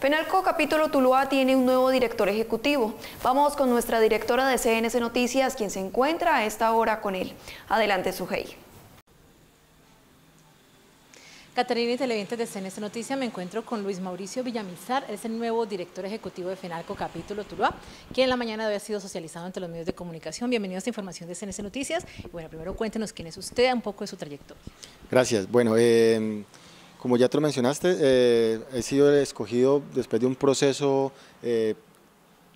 FENALCO Capítulo Tuluá tiene un nuevo director ejecutivo. Vamos con nuestra directora de CNS Noticias, quien se encuentra a esta hora con él. Adelante, Sujei. Caterina y televidentes de CNS Noticias, me encuentro con Luis Mauricio Villamizar, es el nuevo director ejecutivo de FENALCO Capítulo Tuluá, quien en la mañana había sido socializado ante los medios de comunicación. Bienvenido a esta información de CNS Noticias. bueno, primero cuéntenos quién es usted, un poco de su trayectoria. Gracias. Bueno, eh... Como ya te lo mencionaste, eh, he sido escogido después de un proceso eh,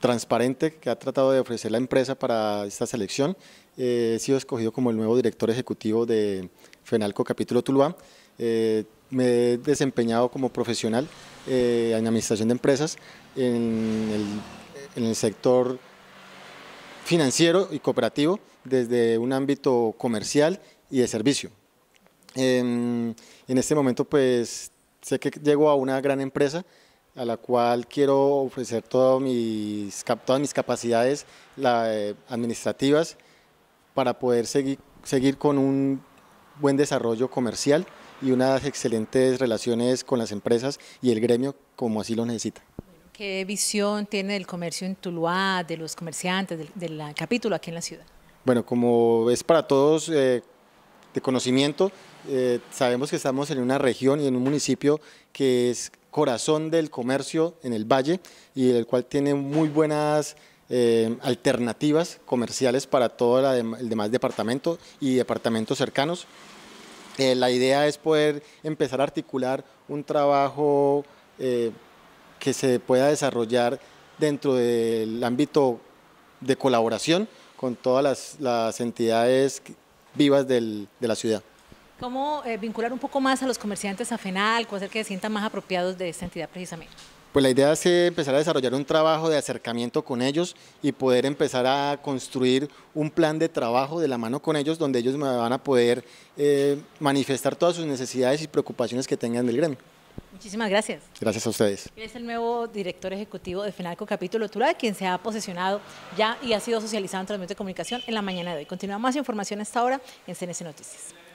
transparente que ha tratado de ofrecer la empresa para esta selección. Eh, he sido escogido como el nuevo director ejecutivo de FENALCO Capítulo Tuluá. me he desempeñado como profesional en administración de empresas en el sector financiero y cooperativo desde un ámbito comercial y de servicio. Em, en este momento, pues sé que llego a una gran empresa a la cual quiero ofrecer todas mis, todas mis capacidades eh, administrativas para poder seguir, seguir con un buen desarrollo comercial y unas excelentes relaciones con las empresas y el gremio como así lo necesita. ¿Qué visión tiene del comercio en Tuluá, de los comerciantes, del, capítulo aquí en la ciudad? Bueno, como es para todos, eh, conocimiento. Eh, sabemos que estamos en una región y en un municipio que es corazón del comercio en el valle y el cual tiene muy buenas eh, alternativas comerciales para todo el demás departamento y departamentos cercanos. Eh, la idea es poder empezar a articular un trabajo que se pueda desarrollar dentro del ámbito de colaboración con todas las, las entidades vivas de la ciudad. ¿Cómo eh, vincular un poco más a los comerciantes a FENALCO, hacer que se sientan más apropiados de esta entidad precisamente? Pues la idea es eh, empezar a desarrollar un trabajo de acercamiento con ellos y poder empezar a construir un plan de trabajo de la mano con ellos, donde ellos van a poder eh, manifestar todas sus necesidades y preocupaciones que tengan del gremio. Muchísimas gracias. Gracias a ustedes. es el nuevo director ejecutivo de FENALCO Capítulo Tural, quien se ha posesionado ya y ha sido socializado en transmisión de comunicación en la mañana de hoy. Continúa más información hasta ahora en CNC Noticias.